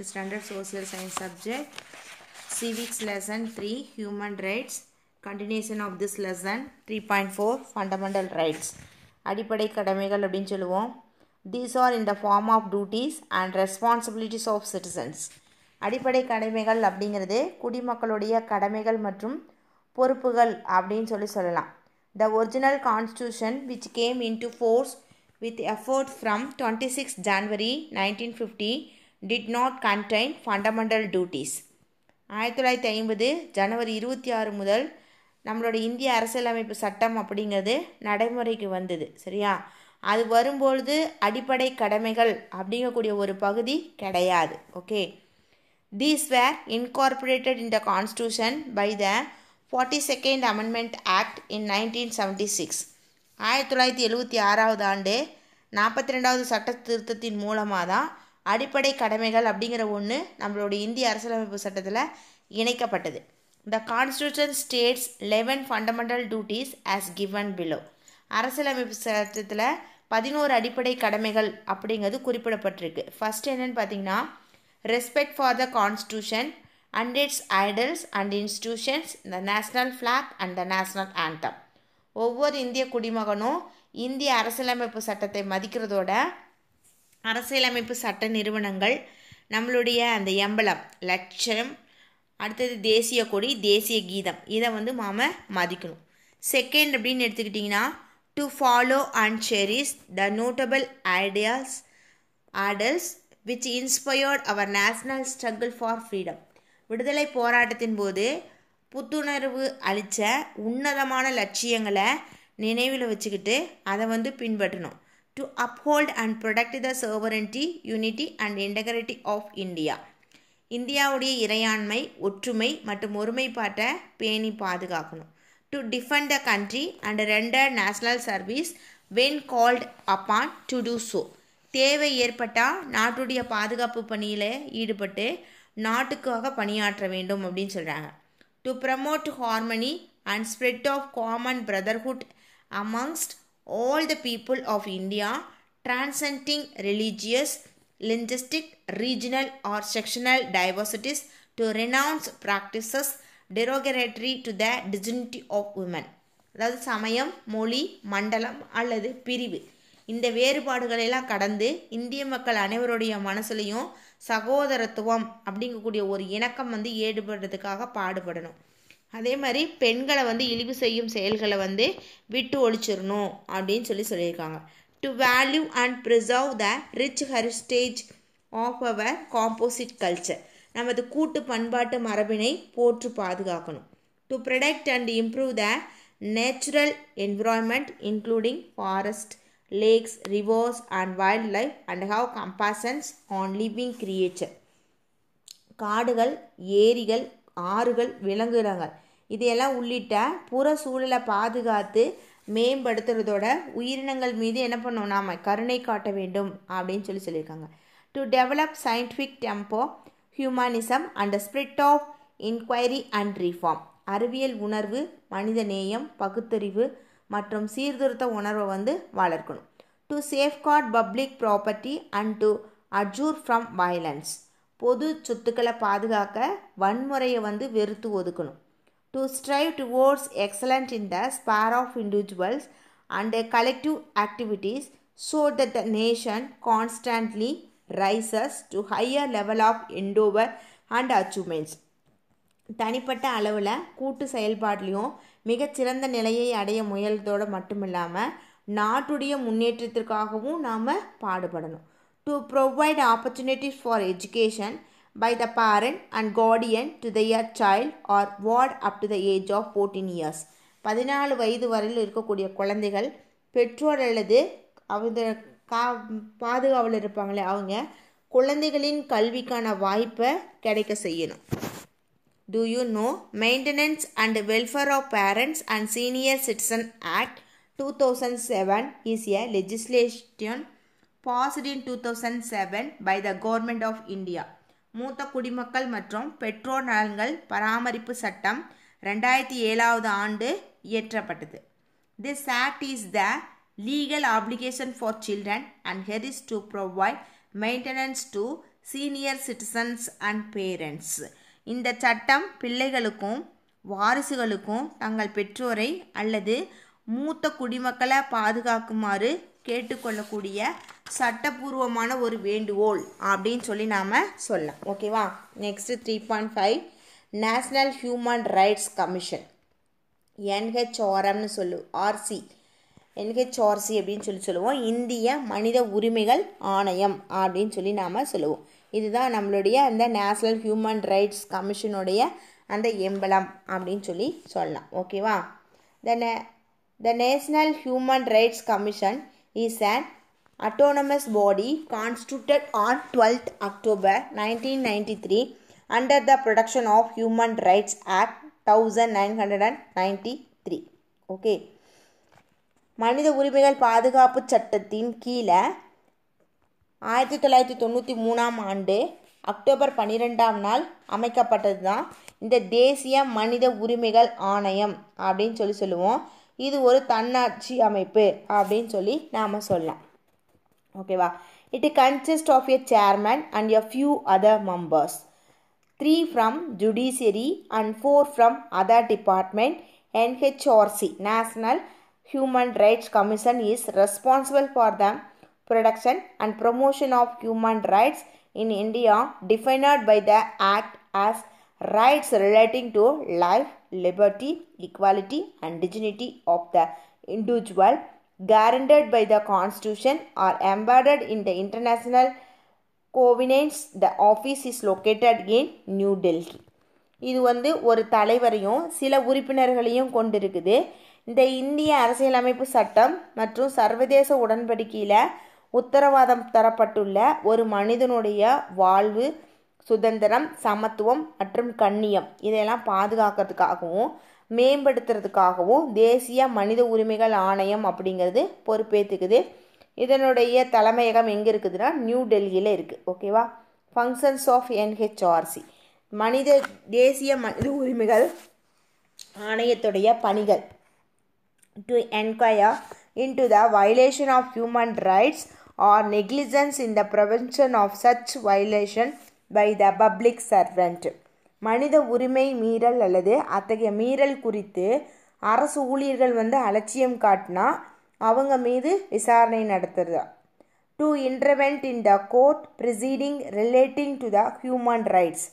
9th standard social science subject civics lesson 3 human rights continuation of this lesson 3.4 fundamental rights அடிப்படை கடமைகள் அப்படின்னு சொல்லுவோம் these are in the form of duties and responsibilities of citizens அடிப்படை கடமைகள் அப்படிங்கிறது குடிமக்களுடைய கடமைகள் மற்றும் பொறுப்புகள் அப்படின்னு சொல்லி சொல்லலாம் the original constitution which came into force with effect from twenty six January nineteen fifty did not contain fundamental duties ஆயிரத்தி தொள்ளாயிரத்தி ஐம்பது ஜனவரி இருபத்தி ஆறு முதல் நம்மளோட இந்திய அரசியலமைப்பு சட்டம் அப்படிங்கிறது நடைமுறைக்கு வந்தது சரியா அது வரும்பொழுது அடிப்படை கடமைகள் அப்படிங்கக்கூடிய ஒரு பகுதி கிடையாது okay these were incorporated in the constitution by the forty second amendment act in nineteen seventy six ஆயிரத்தி தொள்ளாயிரத்தி எழுபத்தி ஆறாவது ஆண்டு நாற்பத்தி ரெண்டாவது சட்ட திருத்தத்தின் மூலமாக தான் அடிப்படை கடமைகள் அப்படிங்கிற ஒன்று நம்மளுடைய இந்திய அரசியலமைப்பு சட்டத்தில் இணைக்கப்பட்டது the constitution states eleven fundamental duties as given below அரசியலமைப்பு சட்டத்தில் பதினோரு அடிப்படை கடமைகள் அப்படிங்கிறது குறிப்பிடப்பட்டிருக்கு ஃபஸ்ட் என்னென்னு பார்த்தீங்கன்னா respect for the constitution and its ideals and institutions the national flag and the national anthem ஒவ்வொரு இந்திய குடிமகனும் இந்திய அரசியலமைப்பு சட்டத்தை மதிக்கிறதோட அரசியலமைப்பு சட்ட நிறுவனங்கள் நம்மளுடைய அந்த எம்பளம் லட்சம் அடுத்தது தேசிய கொடி தேசிய கீதம் இதை வந்து மாம மதிக்கணும் செகண்ட் அப்படின்னு எடுத்துக்கிட்டிங்கன்னா to follow and cherish the notable ideas ideals which inspired our national struggle for freedom விடுதலை போராட்டத்தின் போது புத்துணர்வு அளித்த உன்னதமான லட்சியங்களை நினைவில் வச்சுக்கிட்டு அதை வந்து பின்பற்றணும் to uphold and protect the sovereignty, unity and integrity of India. இந்தியாவுடைய இறையாண்மை ஒற்றுமை மற்றும் ஒருமைப்பாட்டை பேணி பாதுகாக்கணும் to defend the country and render national service when called upon to do so தேவை ஏற்பட்டால் நாட்டுடைய பாதுகாப்பு பணியில் ஈடுபட்டு நாட்டுக்காக பணியாற்ற வேண்டும் அப்படின்னு சொல்கிறாங்க to promote harmony and spread of common brotherhood amongst all the people of India transcending religious, linguistic, regional or sectional diversities to renounce practices derogatory to the dignity of women. அதாவது சமயம் மொழி மண்டலம் அல்லது பிரிவு இந்த வேறுபாடுகளெல்லாம் கடந்து இந்திய மக்கள் அனைவருடைய மனசுலையும் சகோதரத்துவம் அப்படிங்கக்கூடிய ஒரு இணக்கம் வந்து ஏடுபடுறதுக்காக பாடுபடணும் அதே மாதிரி பெண்களை வந்து இழிவு செய்யும் செயல்களை வந்து விட்டு ஒழிச்சிடணும் அப்படின்னு சொல்லி சொல்லியிருக்காங்க to value and preserve the rich heritage of our composite culture நமது கூட்டு பண்பாட்டு மரபினை போற்று பாதுகாக்கணும் to protect and improve the natural environment including forest lakes rivers and wild life and have compassions on living creature காடுகள் ஏரிகள் ஆறுகள் விளங்குகிறாங்க இதையெல்லாம் உள்ளிட்ட புற சூழலை பாதுகாத்து மேம்படுத்துறதோட உயிரினங்கள் மீது என்ன பண்ணணும் நாம் கருணை காட்ட வேண்டும் அப்படின்னு சொல்லி சொல்லியிருக்காங்க to develop scientific tempo humanism and spirit of inquiry and reform அறிவியல் உணர்வு மனித நேயம் பகுத்தறிவு மற்றும் சீர்திருத்த உணர்வை வந்து வளர்க்கணும் to safeguard public property and to abjure from violence பொது சொத்துக்களை பாதுகாக்க வன்முறையை வந்து வெறுத்து ஒதுக்கணும் to strive towards excellent in the sphere of individuals and collective activities so that the nation constantly rises to higher level of endeavour and achievements தனிப்பட்ட அளவில் கூட்டு செயல்பாட்லேயும் மிகச்சிறந்த நிலையை அடைய முயல்வதோடு மட்டும் இல்லாமல் நாட்டுடைய முன்னேற்றத்திற்காகவும் நாம் பாடுபடணும் to provide opportunities for education by the parent and guardian to their child or ward up to the age of fourteen years பதினாலு வயது வரையில் இருக்கக்கூடிய குழந்தைகள் பெற்றோர் அல்லது அவங்க கா பாதுகாவல் இருப்பாங்களே அவங்க குழந்தைகளின் கல்விக்கான வாய்ப்பை கிடைக்க செய்யணும் do you know maintenance and welfare of parents and senior citizen act two thousand seven is a legislation passed in two thousand seven by the government of India மூத்த குடிமக்கள் மற்றும் பெற்றோர் நலன்கள் பராமரிப்பு சட்டம் ரெண்டாயிரத்தி ஏழாவது ஆண்டு இயற்றப்பட்டது this act is the legal application for children and heirs to provide maintenance to senior citizens and parents இந்த சட்டம் பிள்ளைகளுக்கும் வாரிசுகளுக்கும் தங்கள் பெற்றோரை அல்லது மூத்த குடிமக்களை பாதுகாக்குமாறு கேட்டுக்கொள்ளக்கூடிய சட்டப்பூர்வமான ஒரு வேண்டுகோள் அப்படின்னு சொல்லி நாம் சொல்லலாம் ஓகேவா next three point five national human rights commission என்ஹெச்ஆர்எம்னு சொல்லு ஆர்சி என்ஹெச்ஆர்சி அப்படின்னு சொல்லி சொல்லுவோம் இந்திய மனித உரிமைகள் ஆணையம் அப்படின்னு சொல்லி நாம் சொல்லுவோம் இதுதான் நம்மளுடைய அந்த நேஷ்னல் ஹியூமன் ரைட்ஸ் கமிஷனுடைய அந்த எம்பலம் அப்படின்னு சொல்லி சொல்லலாம் ஓகேவா the national human rights commission is and autonomous body constituted on 12th October 1993 under the thousand of Human Rights Act 1993. Okay மனித உரிமைகள் பாதுகாப்பு சட்டத்தின் கீழே ஆயிரத்தி தொள்ளாயிரத்தி தொண்ணூற்றி மூணாம் ஆண்டு அக்டோபர் பன்னிரெண்டாம் நாள் அமைக்கப்பட்டது தான் இந்த தேசிய மனித உரிமைகள் ஆணையம் அப்படின்னு சொல்லி சொல்லுவோம் இது ஒரு தன்னாட்சி அமைப்பு அப்படின்னு சொல்லி நாம் சொல்லலாம் okay va it consists of a chairman and a few other members three from judiciary and four from other department nhrc national human rights commission is responsible for the production and promotion of human rights in india defined by the act as rights relating to life liberty equality and dignity of the individual guaranteed by the Constitution or embedded in the international covenants the office is located in New Delhi இது வந்து ஒரு தலைவரையும் சில உறுப்பினர்களையும் கொண்டிருக்குது இந்த இந்திய அரசியலமைப்பு சட்டம் மற்றும் சர்வதேச உடன்படிக்கையில் உத்தரவாதம் தரப்பட்டுள்ள ஒரு மனிதனுடைய வாழ்வு சுதந்திரம் சமத்துவம் மற்றும் கண்ணியம் இதையெல்லாம் பாதுகாக்கிறதுக்காகவும் மேம்படுத்துறதுக்காகவும் தேசிய மனித உரிமைகள் ஆணையம் அப்படிங்கிறது பொறுப்பேற்றுக்குது இதனுடைய தலைமையகம் எங்கே இருக்குதுன்னா நியூ டெல்லியில் இருக்குது ஓகேவா ஃபங்க்ஷன்ஸ் ஆஃப் என்ஹெச்ஆர்சி மனித தேசிய மனித உரிமைகள் ஆணையத்துடைய பணிகள் to enquire into the violation of human rights or negligence in the prevention of such violation by the public servant மனித உரிமை மீறல் அல்லது அத்தகைய மீறல் குறித்து அரசு ஊழியர்கள் வந்து அலட்சியம் காட்டினா அவங்க மீது விசாரணை நடத்துறதா to intervene in the court proceeding relating to the human rights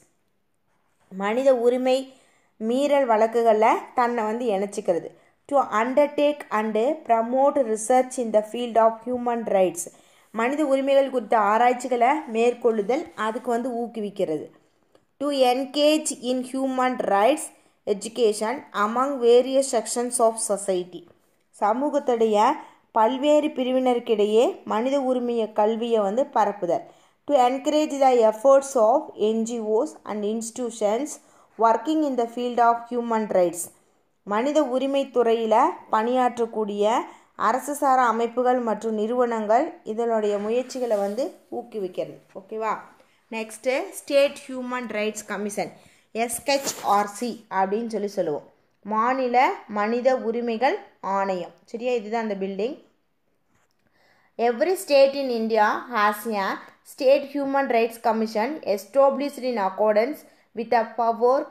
மனித உரிமை மீறல் வழக்குகளில் தன்னை வந்து இணைச்சிக்கிறது to undertake and promote research in the field of human rights மனித உரிமைகள் குறித்த ஆராய்ச்சிகளை மேற்கொள்ளுதல் அதுக்கு வந்து ஊக்குவிக்கிறது to engage in human rights education among various sections of society சமூகத்துடைய பல்வேறு பிரிவினருக்கிடையே மனித உரிமைய கல்வியை வந்து பரப்புதல் to encourage the efforts of NGOs and institutions working in the field of human rights மனித உரிமை துறையில் பணியாற்றக்கூடிய அரசு சாரா அமைப்புகள் மற்றும் நிறுவனங்கள் இதனுடைய முயற்சிகளை வந்து ஊக்குவிக்கிறது ஓகேவா next state human rights commission SHRC அப்படின்னு சொல்லி சொல்லுவோம் மாநில மனித உரிமைகள் ஆணையம் சரியா இதுதான் அந்த building every state in India has a state human rights commission established in accordance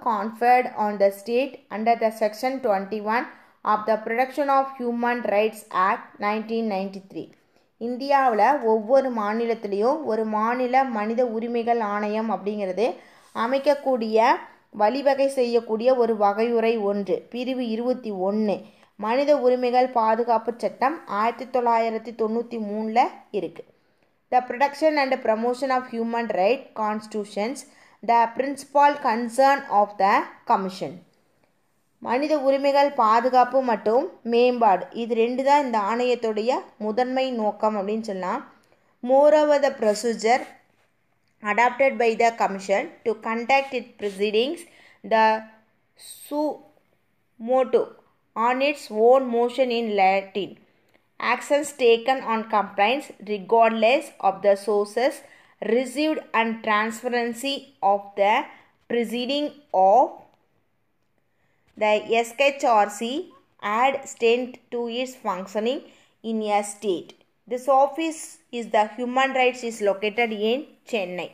conferred on the conferred under the section twenty one of the protection of human rights act nineteen act three இந்தியாவில் ஒவ்வொரு மாநிலத்திலையும் ஒரு மாநில மனித உரிமைகள் ஆணையம் அப்படிங்கிறது அமைக்கக்கூடிய வழிவகை செய்யக்கூடிய ஒரு வகையுறை ஒன்று பிரிவு இருபத்தி ஒன்று மனித உரிமைகள் பாதுகாப்பு சட்டம் ஆயிரத்தி தொள்ளாயிரத்தி தொண்ணூற்றி மூணில் இருக்குது the protection and promotion of human right constitutions the principal concern of the commission மனித உரிமைகள் பாதுகாப்பு மற்றும் மேம்பாடு இது ரெண்டு தான் இந்த ஆணையத்துடைய முதன்மை நோக்கம் அப்படின்னு சொல்லலாம் moreover the procedure adopted by the commission to conduct it proceedings the suo motu on its own motion in Latin actions taken on complaints regardless of the sources received and transparency of the proceeding of The SHRC add stent to its functioning in a state. This office is the human rights is located in Chennai.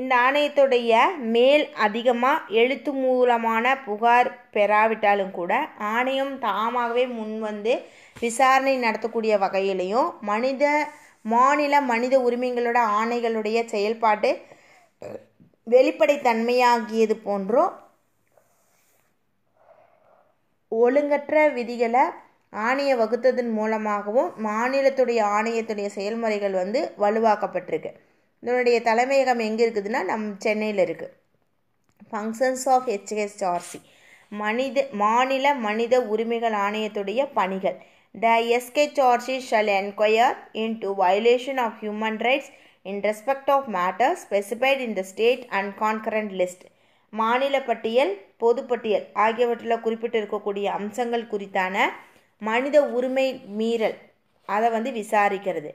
இந்த ஆணையத்துடைய மேல் அதிகமாக எழுத்து மூலமான புகார் பெறாவிட்டாலும் கூட ஆணையம் தாமாகவே முன்வந்து விசாரணை நடத்தக்கூடிய வகையிலையும் மனித மாநில மனித உரிமைகளோட ஆணைகளுடைய வெளிப்படை வெளிப்படைத்தன்மையாகியது போன்றோ ஒழுங்கற்ற விதிகளை ஆணையை வகுத்ததன் மூலமாகவும் மாநிலத்துடைய ஆணையத்துடைய செயல்முறைகள் வந்து வலுவாக்கப்பட்டிருக்கு இதனுடைய தலைமையகம் எங்கே இருக்குதுன்னா நம் சென்னையில் இருக்குது ஃபங்க்ஷன்ஸ் ஆஃப் ஹெச்ஹெச்ஆர்சி மனித மாநில மனித உரிமைகள் ஆணையத்துடைய பணிகள் the SHRC shall enquire into violation of human rights in respect of matter specified in the state and concurrent list மாநில பட்டியல் பொதுப்பட்டியல் ஆகியவற்றில் குறிப்பிட்டிருக்கக்கூடிய இருக்கக்கூடிய அம்சங்கள் குறித்தான மனித உரிமை மீறல் அதை வந்து விசாரிக்கிறது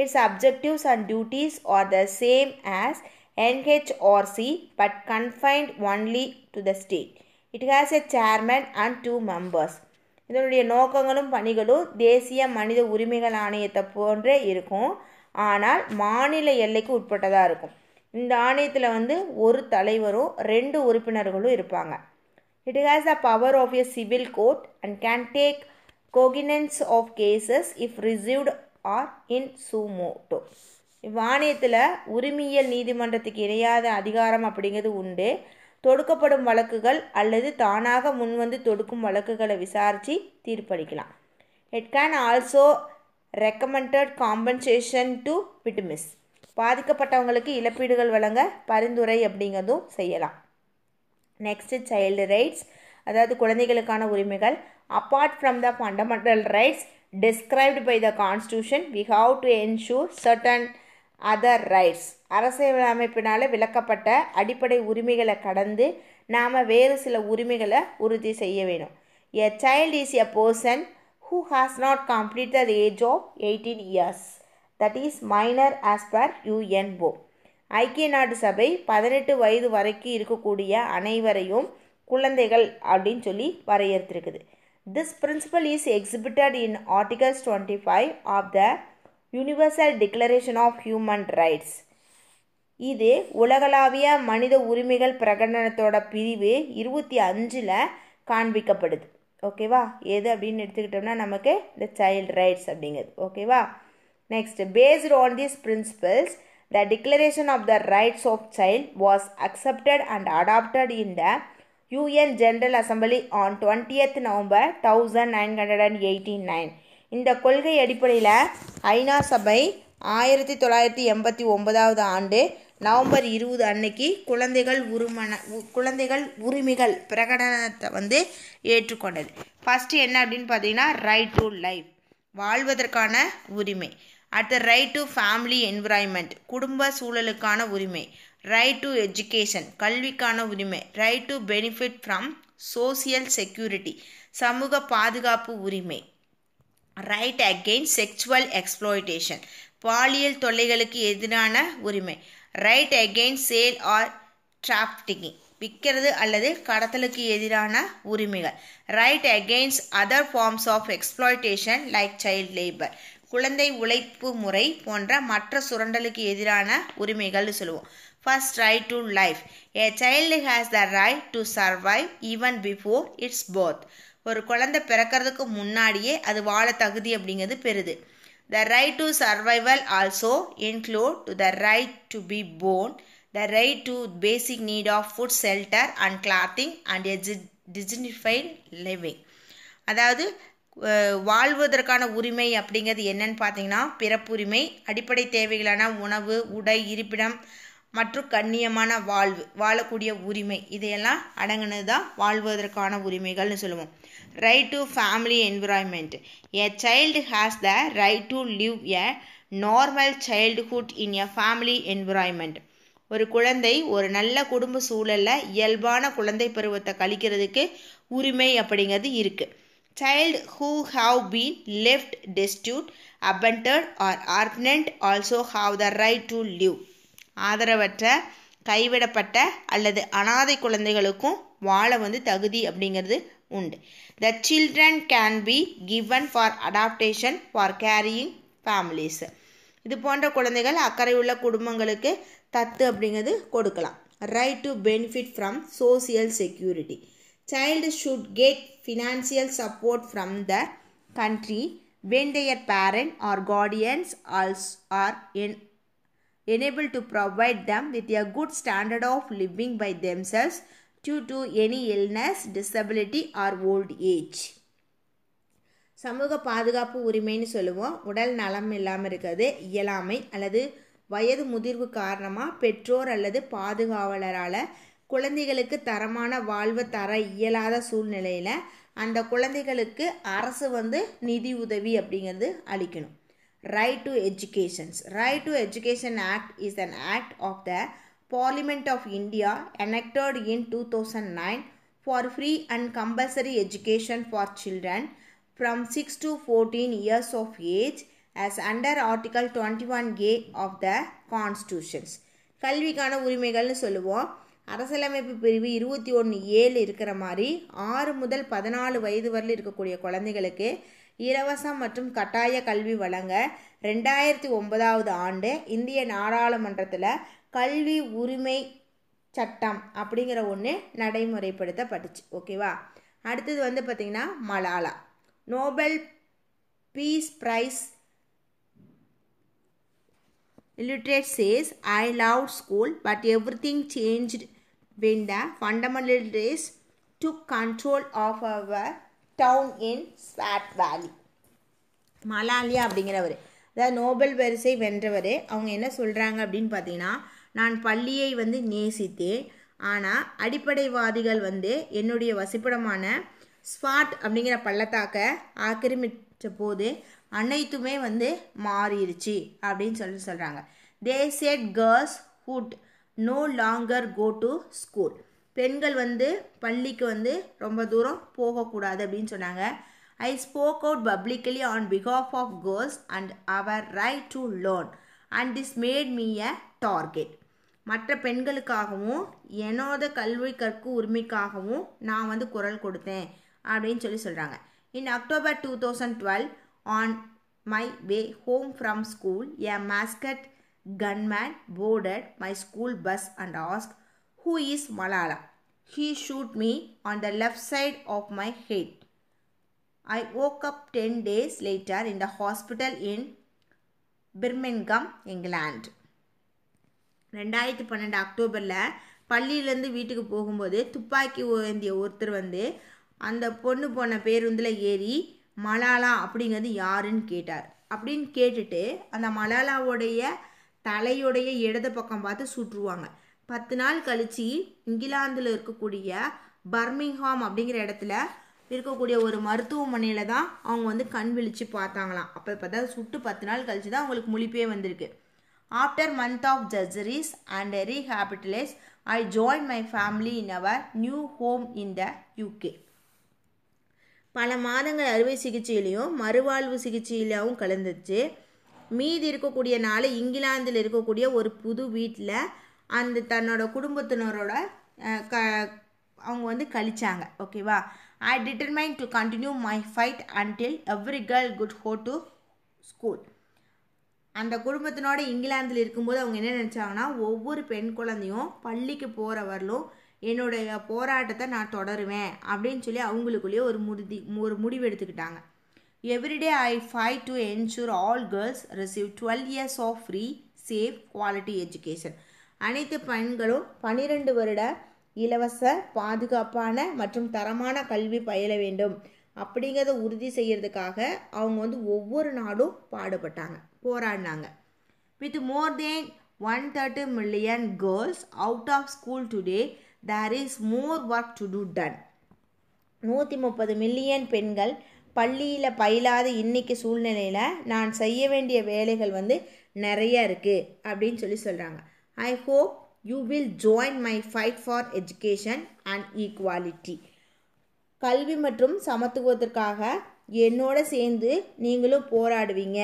its objectives and duties are the same as NHRC but confined only to the state it has a chairman and two members இதனுடைய நோக்கங்களும் பணிகளும் தேசிய மனித உரிமைகள் ஆணையத்தை போன்றே இருக்கும் ஆனால் மாநில எல்லைக்கு உட்பட்டதாக இருக்கும் இந்த ஆணையத்தில் வந்து ஒரு தலைவரும் ரெண்டு உறுப்பினர்களும் இருப்பாங்க it has the power of a civil court and can take cognizance of cases if received or in suo motu இவ்வாணையத்தில் உரிமையியல் நீதிமன்றத்துக்கு இணையாத அதிகாரம் அப்படிங்கிறது உண்டு தொடுக்கப்படும் வழக்குகள் அல்லது தானாக முன்வந்து தொடுக்கும் வழக்குகளை விசாரித்து தீர்ப்பளிக்கலாம் it can also recommended compensation to victims பாதிக்கப்பட்டவங்களுக்கு இழப்பீடுகள் வழங்க பரிந்துரை அப்படிங்கிறதும் செய்யலாம் நெக்ஸ்ட்டு சைல்டு ரைட்ஸ் அதாவது குழந்தைகளுக்கான உரிமைகள் apart from the fundamental rights described by the constitution we have to ensure certain other rights அரசியல் அமைப்பினால் விளக்கப்பட்ட அடிப்படை உரிமைகளை கடந்து நாம் வேறு சில உரிமைகளை உறுதி செய்ய வேணும் a child is a person who has not complete the age of eighteen years that is minor as per UNO ஐக்கிய நாடு சபை பதினெட்டு வயது வரைக்கும் இருக்கக்கூடிய அனைவரையும் குழந்தைகள் அப்படின்னு சொல்லி வரையறுத்திருக்குது this principle is exhibited in articles twenty five of the universal declaration of human rights இது உலகளாவிய மனித உரிமைகள் பிரகடனத்தோட பிரிவு இருபத்தி அஞ்சில் காண்பிக்கப்படுது ஓகேவா எது அப்படின்னு எடுத்துக்கிட்டோம்னா நமக்கு இந்த சைல்டு ரைட்ஸ் அப்படிங்கிறது ஓகேவா Next, based on these principles, the Declaration of the Rights of Child was accepted and adopted in the UN General Assembly on 20th November 1989. இந்த கொள்கை அடிப்படையில் ஐநா சபை ஆயிரத்தி தொள்ளாயிரத்தி எண்பத்தி ஒன்பதாவது ஆண்டு நவம்பர் இருபது அன்னைக்கு குழந்தைகள் உரிமன குழந்தைகள் உரிமைகள் பிரகடனத்தை வந்து ஏற்றுக்கொண்டது ஃபஸ்ட்டு என்ன அப்படின்னு பார்த்தீங்கன்னா ரைட் டு லைஃப் வாழ்வதற்கான உரிமை at the right to family environment குடும்ப சூழலுக்கான உரிமை ரைட் டு எஜுகேஷன் கல்விக்கான உரிமை right to benefit from social security சமூக பாதுகாப்பு உரிமை ரைட் அகெயின்ஸ்ட் செக்ஷுவல் எக்ஸ்ப்ளோய்டேஷன் பாலியல் தொல்லைகளுக்கு எதிரான உரிமை right against sale or trafficking விற்கிறது அல்லது கடத்தலுக்கு எதிரான உரிமைகள் right against other forms of exploitation like child labour குழந்தை உழைப்பு முறை போன்ற மற்ற சுரண்டலுக்கு எதிரான உரிமைகள்னு சொல்லுவோம் first right to life a child has the right to survive even before it's birth ஒரு குழந்தை பிறக்கிறதுக்கு முன்னாடியே அது வாழ தகுதி அப்படிங்கிறது பெறுது the right to survival also include to the right to be born the right to basic need of food shelter and clothing and a dignified living அதாவது வாழ்வதற்கான உரிமை அப்படிங்கிறது என்னன்னு பார்த்தீங்கன்னா பிறப்புரிமை அடிப்படை தேவைகளான உணவு உடை இருப்பிடம் மற்றும் கண்ணியமான வாழ்வு வாழக்கூடிய உரிமை இதையெல்லாம் அடங்கினது தான் வாழ்வதற்கான உரிமைகள்னு சொல்லுவோம் right to family environment a child has the right to live a normal childhood in a family environment ஒரு குழந்தை ஒரு நல்ல குடும்ப சூழலில் இயல்பான குழந்தை பருவத்தை கழிக்கிறதுக்கு உரிமை அப்படிங்கிறது இருக்குது Child who have been left destitute, abandoned or orphaned also have the right to live. ஆதரவற்ற கைவிடப்பட்ட அல்லது அனாதை குழந்தைகளுக்கும் வாழ வந்து தகுதி அப்படிங்கிறது உண்டு the children can be given for adaptation for caring families இது போன்ற குழந்தைகள் அக்கறை உள்ள குடும்பங்களுக்கு தத்து அப்படிங்கிறது கொடுக்கலாம் right to benefit from social security child should get financial support from the country when their parent or guardians are in, enabled to provide them with a good standard of living by themselves due to any illness, disability or old age. சமூக பாதுகாப்பு உரிமைன்னு சொல்லுவோம் உடல் நலம் இல்லாமல் இருக்கிறது இயலாமை அல்லது வயது முதிர்வு காரணமாக பெற்றோர் அல்லது பாதுகாவலரால் குழந்தைகளுக்கு தரமான வாழ்வு தர இயலாத சூழ்நிலையில் அந்த குழந்தைகளுக்கு அரசு வந்து நிதி உதவி அப்படிங்கிறது அளிக்கணும் right to educations right to education act is an act of the Parliament of India enacted in two thousand nine for free and compulsory education for children from six to fourteen years of age as under article twenty one K of the constitutions கல்விக்கான உரிமைகள்னு சொல்லுவோம் அரசியலமைப்பு பிரிவு இருபத்தி ஒன்று ஏழு இருக்கிற மாதிரி ஆறு முதல் பதினாலு வயது வரல இருக்கக்கூடிய குழந்தைகளுக்கு இலவசம் மற்றும் கட்டாய கல்வி வழங்க ரெண்டாயிரத்தி ஒன்பதாவது ஆண்டு இந்திய நாடாளுமன்றத்தில் கல்வி உரிமை சட்டம் அப்படிங்கிற ஒன்று நடைமுறைப்படுத்தப்பட்டுச்சு ஓகேவா அடுத்தது வந்து பார்த்திங்கன்னா Malala Nobel peace prize illiterate says, I loved school, but everything changed when the fundamental race took control of our town in Swat valley Malala அப்படிங்கிறவர் அதாவது நோபல் பரிசை வென்றவர் அவங்க என்ன சொல்கிறாங்க அப்படின்னு பார்த்தீங்கன்னா நான் பள்ளியை வந்து நேசித்தேன் ஆனால் அடிப்படைவாதிகள் வந்து என்னுடைய வசிப்பிடமான ஸ்வாட் அப்படிங்கிற பள்ளத்தாக்க ஆக்கிரமித்த போது அனைத்துமே வந்து மாறிடுச்சு அப்படின்னு சொல்லி சொல்கிறாங்க they said girls could no longer go to school பெண்கள் வந்து பள்ளிக்கு வந்து ரொம்ப தூரம் போகக்கூடாது அப்படின்னு சொன்னாங்க I spoke out publicly on பிகாஃப் of girls and our right to learn and this made me a target மற்ற பெண்களுக்காகவும் என்னோட கல்வி கற்கு உரிமைக்காகவும் நான் வந்து குரல் கொடுத்தேன் அப்படின்னு சொல்லி சொல்கிறாங்க in October two thousand twelve On my way home from school, a masked gunman boarded my school bus and asked, Who is Malala? He shot me on the left side of my head. I woke up 10 days later in the hospital in Birmingham இங்கிலாந்து ரெண்டாயிரத்தி பன்னெண்டு அக்டோபரில் பள்ளியிலேருந்து வீட்டுக்கு போகும்போது துப்பாக்கி ஏந்திய ஒருத்தர் வந்து அந்த பொண்ணு போன பேருந்தில் ஏறி மலாலா அப்படிங்கிறது யாருன்னு கேட்டார் அப்படின்னு கேட்டுட்டு அந்த மலாலாவோடைய தலையுடைய இடது பக்கம் பார்த்து சுற்றுவாங்க பத்து நாள் கழித்து இங்கிலாந்தில் இருக்கக்கூடிய பர்மிங்ஹாம் அப்படிங்கிற இடத்துல இருக்கக்கூடிய ஒரு மருத்துவமனையில் தான் அவங்க வந்து கண் விழித்து பார்த்தாங்களாம் அப்போ பார்த்தா சுட்டு பத்து நாள் கழித்து தான் அவங்களுக்கு முழிப்பே வந்திருக்கு after month of surgeries and rehabilitation I join my family in our new home in the UK பல மாதங்கள் அறுவை சிகிச்சையிலையும் மறுவாழ்வு சிகிச்சையிலும் கலந்துச்சு மீதி இருக்கக்கூடிய நாள் இங்கிலாந்தில் இருக்கக்கூடிய ஒரு புது வீட்டில் அந்த தன்னோட குடும்பத்தினரோட க அவங்க வந்து கழிச்சாங்க ஓகேவா I determined to continue my fight until every girl could go to school அந்த குடும்பத்தினோட இங்கிலாந்தில் இருக்கும்போது அவங்க என்ன நினச்சாங்கன்னா ஒவ்வொரு பெண் குழந்தையும் பள்ளிக்கு போகிற என்னுடைய போராட்டத்தை நான் தொடருவேன் அப்படின்னு சொல்லி அவங்களுக்குள்ளேயே ஒரு முறுதி ஒரு முடிவு எடுத்துக்கிட்டாங்க every day I fight to ensure all girls receive twelve years of free safe quality education அனைத்து பெண்களும் பன்னிரெண்டு வருட இலவச பாதுகாப்பான மற்றும் தரமான கல்வி பயில வேண்டும் அப்படிங்கிறத உறுதி செய்கிறதுக்காக அவங்க வந்து ஒவ்வொரு நாடும் பாடுபட்டாங்க போராடினாங்க with more than one thirty million girls out of school today there is more work to do done நூற்றி முப்பது மில்லியன் பெண்கள் பள்ளியில் பயிலாத இன்றைக்கி சூழ்நிலையில் நான் செய்ய வேண்டிய வேலைகள் வந்து நிறைய இருக்குது அப்படின்னு சொல்லி சொல்கிறாங்க I hope you will join my fight for education and equality கல்வி மற்றும் சமத்துவத்திற்காக என்னோட சேர்ந்து நீங்களும் போராடுவீங்க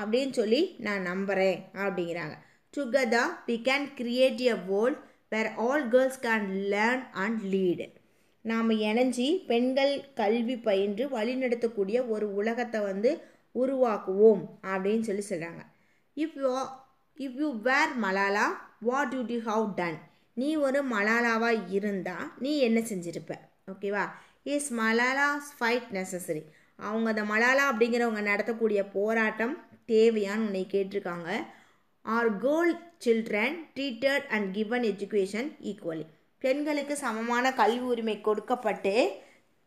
அப்படின்னு சொல்லி நான் நம்புகிறேன் அப்படிங்கிறாங்க together we can create a world where all girls can learn and lead நாம் இணைஞ்சி பெண்கள் கல்வி பயின்று வழிநடத்தக்கூடிய ஒரு உலகத்தை வந்து உருவாக்குவோம் அப்படின்னு சொல்லி சொல்கிறாங்க if you if you were Malala what you would have done நீ ஒரு மலாலாவாக இருந்தால் நீ என்ன செஞ்சுருப்ப ஓகேவா இஸ் மலாலா ஃபைட் நெசசரி அவங்க அந்த மலாலா அப்படிங்கிறவங்க நடத்தக்கூடிய போராட்டம் தேவையான்னு உன்னை கேட்டிருக்காங்க are girl children treated and given education equally பெண்களுக்கு சமமான கல்வி உரிமை கொடுக்கப்பட்டு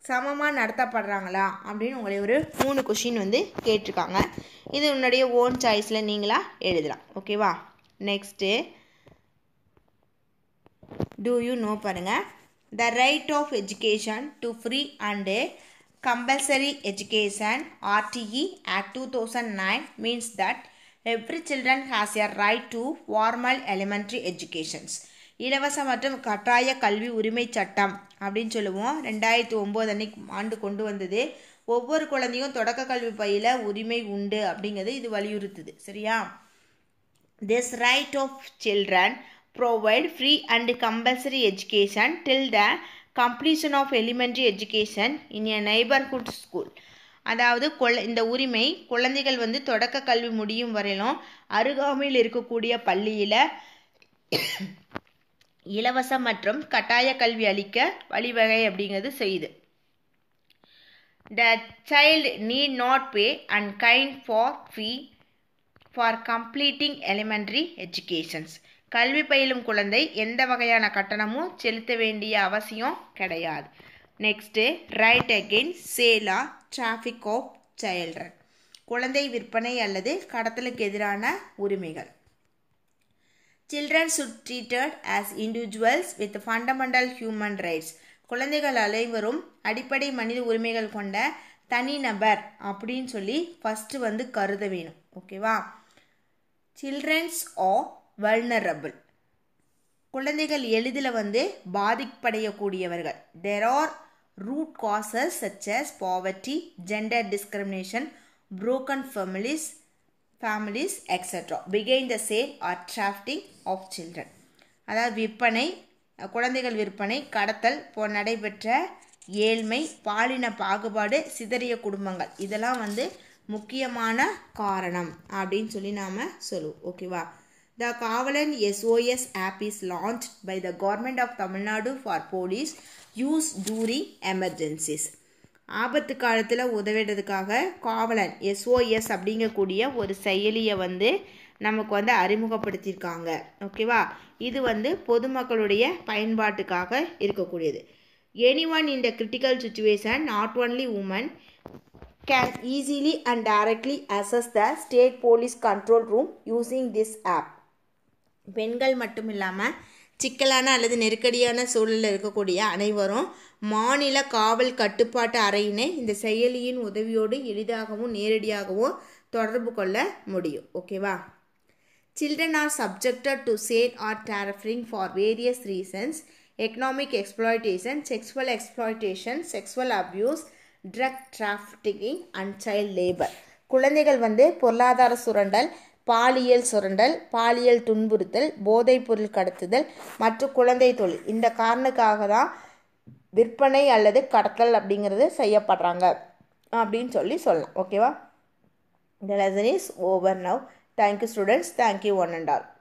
சமமாக நடத்தப்படுறாங்களா அப்படின்னு உங்களை ஒரு மூணு கொஷின் வந்து கேட்டிருக்காங்க இது உன்னுடைய ஓன் சாய்ஸில் நீங்களாக எழுதலாம் ஓகேவா நெக்ஸ்ட்டு டூ யூ நோ பாருங்கள் the right of education to free and compulsory education RTE act two thousand nine means that every children has a right to formal elementary educations இலவச மற்றும் கட்டாய கல்வி உரிமை சட்டம் அப்படின்னு சொல்லுவோம் ரெண்டாயிரத்தி ஒம்பது அன்னைக்கு ஆண்டு கொண்டு வந்தது ஒவ்வொரு குழந்தையும் தொடக்க கல்வி பயில உரிமை உண்டு அப்படிங்கிறது இது வலியுறுத்துது சரியா this right of children provide free and compulsory education till the completion of elementary education in a neighbourhood school அதாவது இந்த உரிமை குழந்தைகள் வந்து தொடக்க கல்வி முடியும் வரையிலும் அருகாமையில் இருக்கக்கூடிய பள்ளியில் இலவச மற்றும் கட்டாய கல்வி அளிக்க வழிவகை அப்படிங்கிறது செய்யுது the child need not pay and kind for fee for completing elementary educations கல்வி பயிலும் குழந்தை எந்த வகையான கட்டணமும் செலுத்த வேண்டிய அவசியம் கிடையாது next right against sale or traffic of children குழந்தை விற்பனை அல்லது கடத்தலுக்கு எதிரான உரிமைகள் children should treated as individuals with fundamental human rights குழந்தைகள் அனைவரும் அடிப்படை மனித உரிமைகள் கொண்ட தனி நபர் அப்படின்னு சொல்லி ஃபஸ்ட்டு வந்து கருத வேணும் ஓகேவா சில்ட்ரன்ஸ் ஆ வல்னரபிள் குழந்தைகள் எளிதில் வந்து பாதிப்படையக்கூடியவர்கள் there are root causes such as poverty, gender discrimination, broken families, families etc. Behind the sale or trafficking of children. அதாவது விற்பனை குழந்தைகள் விற்பனை கடத்தல் போ நடைபெற்ற ஏழ்மை பாலின பாகுபாடு சிதறிய குடும்பங்கள் இதெல்லாம் வந்து முக்கியமான காரணம் அப்படின்னு சொல்லி நாம் சொல்லுவோம் ஓகேவா the Kavalan SOS app is launch by the government of Tamil Nadu for police use during emergencies ஆபத்து காலத்தில் உதவிடுறதுக்காக காவலன் எஸ்ஓஎஸ் அப்படிங்கக்கூடிய ஒரு செயலியை வந்து நமக்கு வந்து அறிமுகப்படுத்தியிருக்காங்க ஓகேவா இது வந்து பொதுமக்களுடைய பயன்பாட்டுக்காக இருக்கக்கூடியது any one in the critical situation not only women can easily and directly access the state police control room using this app பெண்கள் மட்டும் இல்லாமல் சிக்கலான அல்லது நெருக்கடியான சூழலில் இருக்கக்கூடிய அனைவரும் மாநில காவல் கட்டுப்பாட்டு அறையினை இந்த செயலியின் உதவியோடு எளிதாகவும் நேரடியாகவும் தொடர்பு கொள்ள முடியும் ஓகேவா children are subjected to sale or trafficking for various reasons economic exploitation sexual exploitation sexual abuse drug trafficking and child labour குழந்தைகள் வந்து பொருளாதார சுரண்டல் பாலியல் சுரண்டல் பாலியல் துன்புறுத்தல் போதைப்பொருள் கடத்துதல் மற்றும் குழந்தை தொழில் இந்த காரணக்காக தான் விற்பனை அல்லது கடத்தல் அப்படிங்கிறது செய்யப்படுறாங்க அப்படின்னு சொல்லி சொல்லலாம் ஓகேவா the lesson is over now thank you students thank you one and all